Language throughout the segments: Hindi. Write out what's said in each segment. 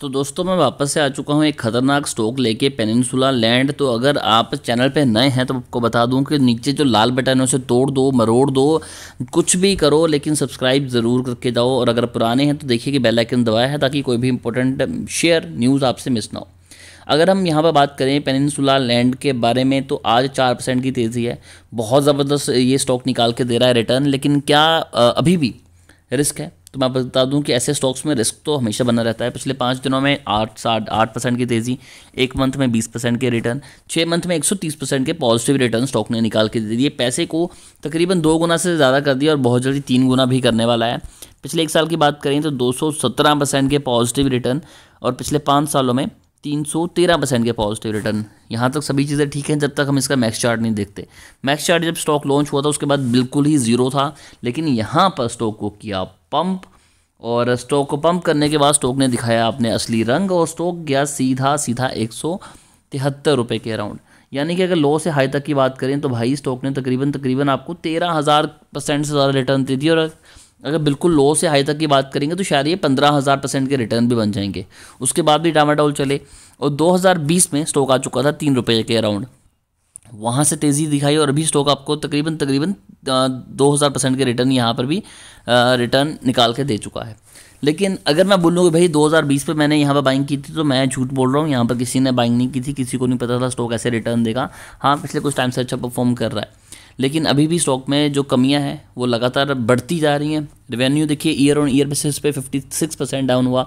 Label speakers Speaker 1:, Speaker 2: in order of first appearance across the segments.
Speaker 1: तो दोस्तों मैं वापस से आ चुका हूँ एक ख़तरनाक स्टॉक लेके पेनिनसुला लैंड तो अगर आप चैनल पे नए हैं तो आपको बता दूँ कि नीचे जो लाल बटन है उसे तोड़ दो मरोड़ दो कुछ भी करो लेकिन सब्सक्राइब ज़रूर करके जाओ और अगर पुराने हैं तो देखिए कि बेल आइकन दबाया है ताकि कोई भी इंपॉर्टेंट शेयर न्यूज़ आपसे मिस ना हो अगर हम यहाँ पर बात करें पेनिनसुला लैंड के बारे में तो आज चार परसेंट की तेज़ी है बहुत ज़बरदस्त ये स्टॉक निकाल के दे रहा है रिटर्न लेकिन क्या अभी भी रिस्क है तो मैं बता दूं कि ऐसे स्टॉक्स में रिस्क तो हमेशा बना रहता है पिछले पाँच दिनों में आठ साठ आठ परसेंट की तेज़ी एक मंथ में बीस परसेंट के रिटर्न छः मंथ में एक सौ तीस परसेंट के पॉजिटिव रिटर्न स्टॉक ने निकाल के दे दिए पैसे को तकरीबन दो गुना से ज़्यादा कर दिया और बहुत जल्दी तीन गुना भी करने वाला है पिछले एक साल की बात करें तो दो सौ सत्रह परसेंट के पॉजिटिव रिटर्न और पिछले पाँच सालों में तीन सौ तेरह परसेंट के पॉजिटिव रिटर्न यहाँ तक सभी चीज़ें ठीक हैं जब तक हम इसका मैक्स चार्ट नहीं देखते मैक्स चार्ट जब स्टॉक लॉन्च हुआ था उसके बाद बिल्कुल ही ज़ीरो था लेकिन यहाँ पर स्टॉक को किया पंप और स्टोक को पंप करने के बाद स्टोक ने दिखाया आपने असली रंग और स्टोक गया सीधा सीधा एक सौ तिहत्तर रुपये के अराउंड यानी कि अगर लो से हाई तक की बात करें तो भाई स्टॉक ने तकरीबन तकरीबन आपको तेरह हज़ार परसेंट से ज़्यादा रिटर्न दे दी और अगर बिल्कुल लो से हाई तक की बात करेंगे तो शायद ये पंद्रह हज़ार परसेंट के रिटर्न भी बन जाएंगे उसके बाद भी डामाडोल चले और 2020 में स्टॉक आ चुका था तीन रुपये के अराउंड वहाँ से तेज़ी दिखाई और अभी स्टॉक आपको तकरीबन तकरीबन दो हज़ार परसेंट के रिटर्न यहाँ पर भी रिटर्न निकाल के दे चुका है लेकिन अगर मैं बोलूँ कि भाई 2020 पे मैंने यहाँ पर बाइंग की थी तो मैं झूठ बोल रहा हूँ यहाँ पर किसी ने बाइंग नहीं की थी किसी को नहीं पता था स्टॉक ऐसे रिटर्न देगा हाँ पिछले कुछ टाइम से अच्छा परफॉर्म कर रहा है लेकिन अभी भी स्टॉक में जो कमियाँ हैं वो लगातार बढ़ती जा रही हैं रेवेन्यू देखिए ईयर ऑन ईयर बेसिस पे फिफ्टी परसेंट डाउन हुआ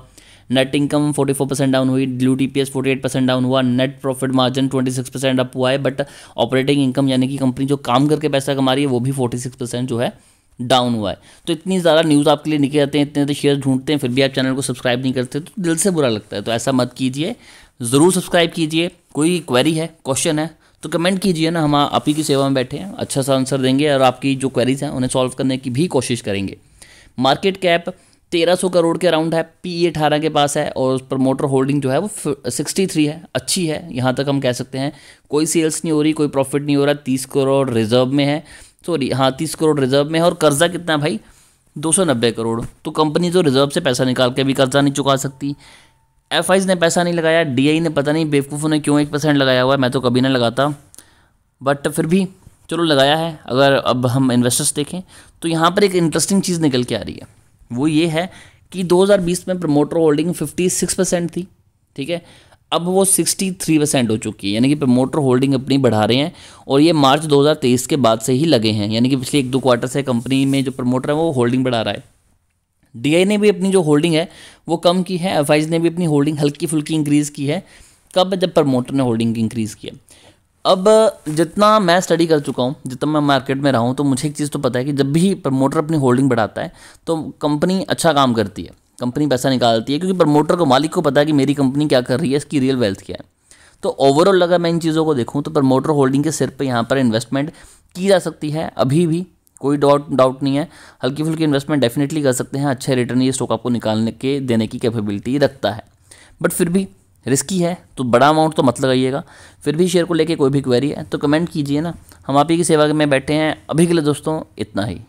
Speaker 1: नेट इनकम 44 परसेंट डाउन हुई due T P S percent down हुआ net profit margin 26 percent up हुआ है बट ऑपरेटिंग इनकम यानी कि कंपनी जो काम करके पैसा कमा रही है वो भी 46 परसेंट जो है डाउन हुआ है तो इतनी ज़्यादा न्यूज़ आपके लिए निकल आते हैं इतने तो शेयर ढूंढते हैं फिर भी आप चैनल को सब्सक्राइब नहीं करते तो दिल से बुरा लगता है तो ऐसा मत कीजिए ज़रूर सब्सक्राइब कीजिए कोई क्वेरी है क्वेश्चन है तो कमेंट कीजिए ना हम आप ही की सेवा में बैठे हैं अच्छा सा आंसर देंगे और आपकी जो क्वेरीज हैं उन्हें सॉल्व करने की भी कोशिश करेंगे मार्केट कैप तेरह सौ करोड़ के अराउंड है पी ए e अठारह के पास है और प्रमोटर होल्डिंग जो है वो सिक्सटी थ्री है अच्छी है यहाँ तक हम कह सकते हैं कोई सेल्स नहीं हो रही कोई प्रॉफिट नहीं हो रहा तीस करोड़ रिजर्व में है सॉरी हाँ तीस करोड़ रिजर्व में है और कर्जा कितना है भाई दो सौ नब्बे करोड़ तो कंपनी जो रिजर्व से पैसा निकाल के भी कर्जा नहीं चुका सकती एफ ने पैसा नहीं लगाया डी ने पता नहीं बेवकूफ़ों ने क्यों एक परसेंट लगाया हुआ है मैं तो कभी ना लगाता बट फिर भी चलो लगाया है अगर अब हम इन्वेस्टर्स देखें तो यहाँ पर एक इंटरेस्टिंग चीज़ निकल के आ रही है वो ये है कि 2020 में प्रमोटर होल्डिंग 56 परसेंट थी ठीक है अब वो 63 परसेंट हो चुकी है यानी कि प्रमोटर होल्डिंग अपनी बढ़ा रहे हैं और ये मार्च 2023 के बाद से ही लगे हैं यानी कि पिछले एक दो क्वार्टर से कंपनी में जो प्रमोटर है वो होल्डिंग बढ़ा रहा है डी ने भी अपनी जो होल्डिंग है वो कम की है एफ ने भी अपनी होल्डिंग हल्की फुल्की इंक्रीज़ की है कब जब प्रमोटर ने होल्डिंग इंक्रीज़ किया अब जितना मैं स्टडी कर चुका हूँ जितना मैं मार्केट में रहा हूँ तो मुझे एक चीज़ तो पता है कि जब भी प्रमोटर अपनी होल्डिंग बढ़ाता है तो कंपनी अच्छा काम करती है कंपनी पैसा निकालती है क्योंकि प्रमोटर को मालिक को पता है कि मेरी कंपनी क्या कर रही है इसकी रियल वेल्थ क्या है तो ओवरऑल अगर मैं इन चीज़ों को देखूँ तो प्रमोटर होल्डिंग के सिर पर यहाँ पर इन्वेस्टमेंट की जा सकती है अभी भी कोई डाउट डाउट नहीं है हल्की फुल्की इन्वेस्टमेंट डेफिनेटली कर सकते हैं अच्छे रिटर्न ये स्टॉक आपको निकालने के देने की कैपेबिलिटी रखता है बट फिर भी रिस्की है तो बड़ा अमाउंट तो मत लगाइएगा फिर भी शेयर को लेके कोई भी क्वेरी है तो कमेंट कीजिए ना हम आप ही की सेवा में बैठे हैं अभी के लिए दोस्तों इतना ही